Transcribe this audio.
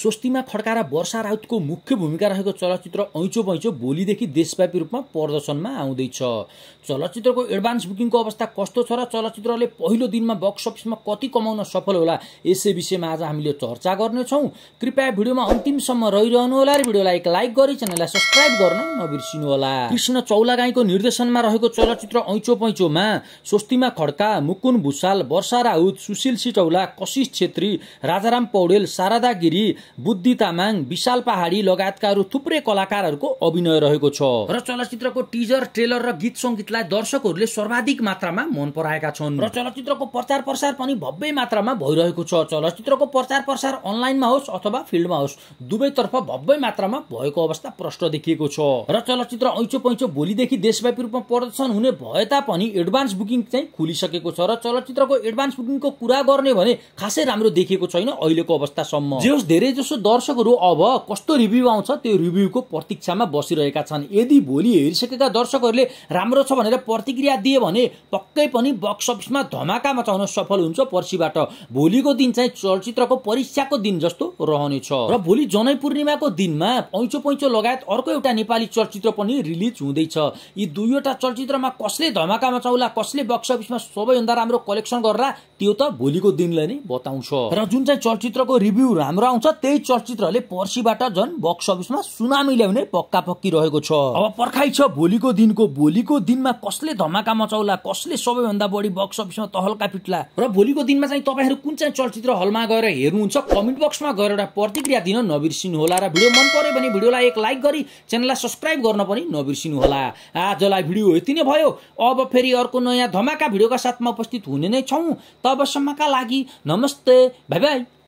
स्वस्तिमा खड्का र वर्षा राउतको मुख्य भूमिका रहेको चलचित्र ऐँचो पैँचो भोलिदेखि देशव्यापी रूपमा प्रदर्शनमा आउँदैछ चलचित्रको एडभान्स बुकिङको अवस्था कस्तो छ र चलचित्रले पहिलो दिनमा बक्स अफिसमा कति कमाउन सफल होला यसै विषयमा आज हामीले चर्चा गर्नेछौँ कृपया भिडियोमा अन्तिमसम्म रहिरहनु होला र भिडियोलाई एक लाइक गरी च्यानललाई सब्सक्राइब गर्न नबिर्सिनु होला कृष्ण चौलागाईको निर्देशनमा रहेको चलचित्र ऐँचो पैँचोमा स्वस्तिमा खड्का मुकुन भुषाल वर्षा राउत सुशील सिटौला कशिष छेत्री राजाराम पौडेल शारदा गिरी बुद्धि तामाङ विशाल पहाडी लगायतका अरू थुप्रै कलाकारहरूको अभिनय रहेको छ र चलचित्रको टिजर ट्रेलर र गीत सङ्गीतलाई दर्शकहरूले सर्वाधिक मात्रामा मन पराएका छन् र चलचित्रको प्रचार प्रसार पनि भव्य मात्रामा भइरहेको छ चलचित्रको प्रचार प्रसार अनलाइनमा होस् अथवा फिल्डमा होस् दुवैतर्फ भव्य मात्रामा भएको अवस्था प्रष्ट देखिएको छ र चलचित्र ऐचो पैँचो भोलिदेखि देशव्यापी रूपमा प्रदर्शन हुने भए तापनि एडभान्स बुकिङ चाहिँ खुलिसकेको छ र चलचित्रको एडभान्स बुकिङको कुरा गर्ने भने खासै राम्रो देखिएको छैन अहिलेको अवस्थासम्म जे होस् धेरै जसो दर्शकहरू अब कस्तो रिभ्यू आउँछ त्यो रिभ्यूको प्रतीक्षामा बसिरहेका छन् यदि भोलि हेरिसकेका दर्शकहरूले राम्रो छ भनेर प्रतिक्रिया दिए भने पक्कै पनि बक्स अफिसमा धमाका मचाउन सफल हुन्छ पर्सिबाट भोलिको दिन चाहिँ चलचित्रको परीक्षाको दिन जस्तो रहनेछ र भोलि जनै पूर्णिमाको दिनमा पैँचो पैँचो लगायत अर्को एउटा नेपाली चलचित्र पनि रिलिज हुँदैछ यी दुईवटा चलचित्रमा कसले धमाका मचाउला कसले बक्स अफिसमा सबैभन्दा राम्रो कलेक्सन गर्ला त्यो त भोलिको दिनलाई नै बताउँछ र जुन चाहिँ चलचित्रको रिभ्यू राम्रो आउँछ त्यही चलचित्रले पर्सिबाट झन् बक्स अफिसमा सुनामी ल्याउने पक्का पक्की रहेको छ अब पर्खाइ छ भोलिको दिनको भोलिको दिनमा कसले धमाका मचाउला कसले सबैभन्दा बढी बक्स अफिसमा तहलका पिट्ला र भोलिको दिनमा चाहिँ तपाईँहरू कुन चाहिँ चलचित्र हलमा गएर हेर्नुहुन्छ कमेन्ट बक्समा गएर एउटा प्रतिक्रिया दिन नबिर्सिनु होला र भिडियो मन पर्यो भने भिडियोलाई एक लाइक गरी च्यानललाई सब्सक्राइब गर्न पनि नबिर्सिनु होला आजलाई भिडियो यति नै भयो अब फेरि अर्को नयाँ धमाका भिडियोका साथमा उपस्थित हुने नै छौँ तबसम्मका लागि नमस्ते बाई बाई